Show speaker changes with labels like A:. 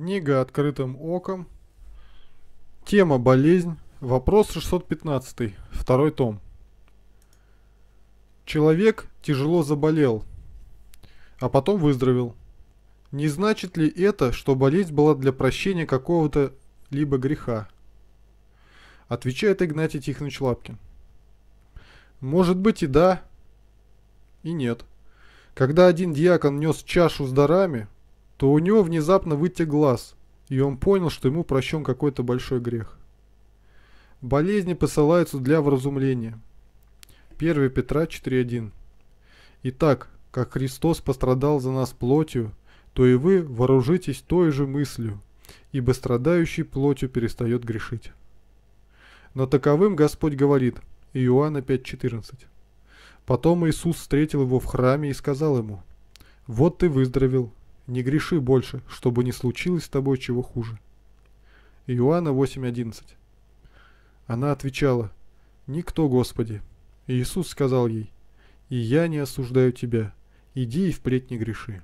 A: Книга «Открытым оком». Тема «Болезнь». Вопрос 615. Второй том. Человек тяжело заболел, а потом выздоровел. Не значит ли это, что болезнь была для прощения какого-то либо греха? Отвечает Игнатий Тихонович Лапкин. Может быть и да, и нет. Когда один диакон нес чашу с дарами, то у него внезапно вытек глаз, и он понял, что ему прощен какой-то большой грех. Болезни посылаются для вразумления. 1 Петра 4.1 Итак, как Христос пострадал за нас плотью, то и вы вооружитесь той же мыслью, ибо страдающий плотью перестает грешить. Но таковым Господь говорит, Иоанна 5.14. Потом Иисус встретил его в храме и сказал ему, «Вот ты выздоровел, не греши больше, чтобы не случилось с тобой чего хуже. Иоанна 8.11 Она отвечала, «Никто, Господи». Иисус сказал ей, «И я не осуждаю тебя, иди и впредь не греши».